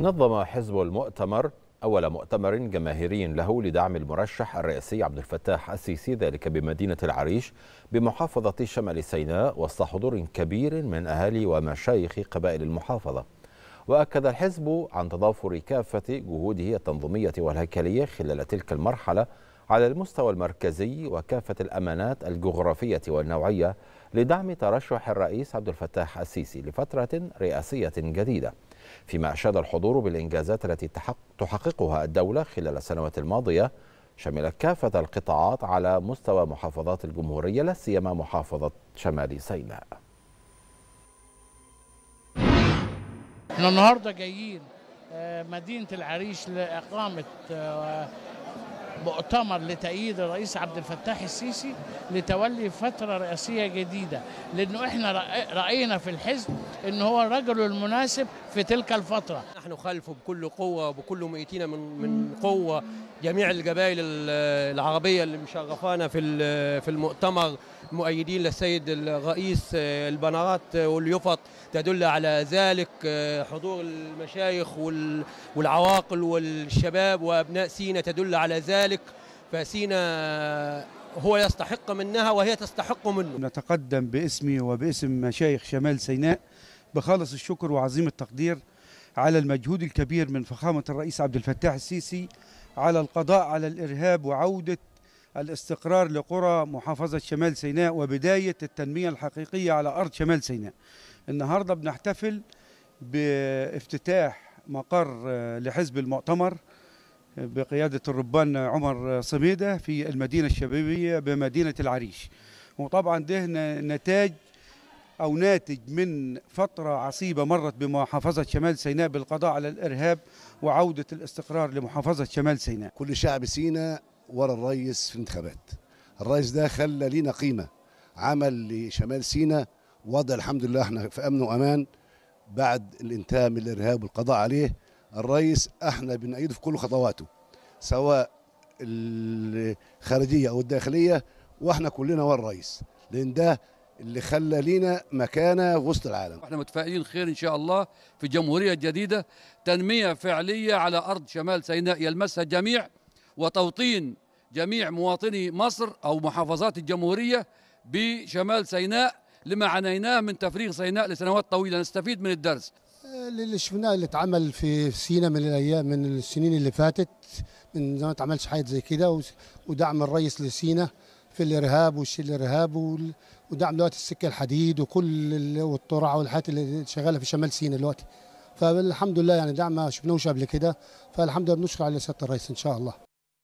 نظم حزب المؤتمر أول مؤتمر جماهيري له لدعم المرشح الرئاسي عبد الفتاح السيسي ذلك بمدينة العريش بمحافظة شمال سيناء وسط حضور كبير من أهالي ومشايخ قبائل المحافظة وأكد الحزب عن تضافر كافة جهوده التنظيمية والهيكلية خلال تلك المرحلة على المستوى المركزي وكافة الأمانات الجغرافية والنوعية لدعم ترشح الرئيس عبد الفتاح السيسي لفترة رئاسية جديدة فيما أشاد الحضور بالإنجازات التي تحققها الدولة خلال السنوات الماضية شملت كافة القطاعات على مستوى محافظات الجمهورية لا سيما محافظة شمال سيناء احنا النهارده جايين آه، مدينة العريش لإقامة آه، مؤتمر لتأييد الرئيس عبد الفتاح السيسي لتولي فترة رئاسية جديدة لأنه إحنا رأينا في الحزب أنه هو الرجل المناسب في تلك الفترة نحن خلفه بكل قوة وبكل مئتين من, من قوة جميع القبائل العربيه اللي مشرفانا في في المؤتمر مؤيدين للسيد الرئيس آه، البنرات آه، واليفط تدل على ذلك آه، حضور المشايخ والعواقل والشباب وابناء سينا تدل على ذلك فسينا هو يستحق منها وهي تستحق منه نتقدم باسمي وباسم مشايخ شمال سيناء بخالص الشكر وعظيم التقدير على المجهود الكبير من فخامة الرئيس عبد الفتاح السيسي على القضاء على الإرهاب وعودة الاستقرار لقرى محافظة شمال سيناء وبداية التنمية الحقيقية على أرض شمال سيناء النهاردة بنحتفل بافتتاح مقر لحزب المؤتمر بقيادة الربان عمر صميدة في المدينة الشبابية بمدينة العريش وطبعا ده نتاج أو ناتج من فترة عصيبة مرت بمحافظة شمال سيناء بالقضاء على الإرهاب وعودة الاستقرار لمحافظة شمال سيناء كل شعب سيناء ورا الريس في الانتخابات الريس ده خلى لينا قيمة عمل لشمال سيناء وضع الحمد لله احنا في أمن وأمان بعد الانتهاء من الإرهاب والقضاء عليه الريس احنا بنأيده في كل خطواته سواء الخارجية أو الداخلية واحنا كلنا ورا الريس لأن ده اللي خلى لينا مكانه وسط العالم احنا متفائلين خير ان شاء الله في جمهوريه جديده تنميه فعليه على ارض شمال سيناء يلمسها الجميع وتوطين جميع مواطني مصر او محافظات الجمهوريه بشمال سيناء لما عانيناه من تفريغ سيناء لسنوات طويله نستفيد من الدرس اللي شفناه اللي اتعمل في سينا من الايام من السنين اللي فاتت من زمان ما اتعملش حاجه زي كده ودعم الرئيس لسينا في الارهاب والشيء الارهاب ودعم دلوقتي السكه الحديد وكل والطرع والحاجات اللي شغاله في شمال سيناء دلوقتي فالحمد لله يعني دعم ما شفناهوش قبل كده فالحمد لله بنشكر على سياده الرئيس ان شاء الله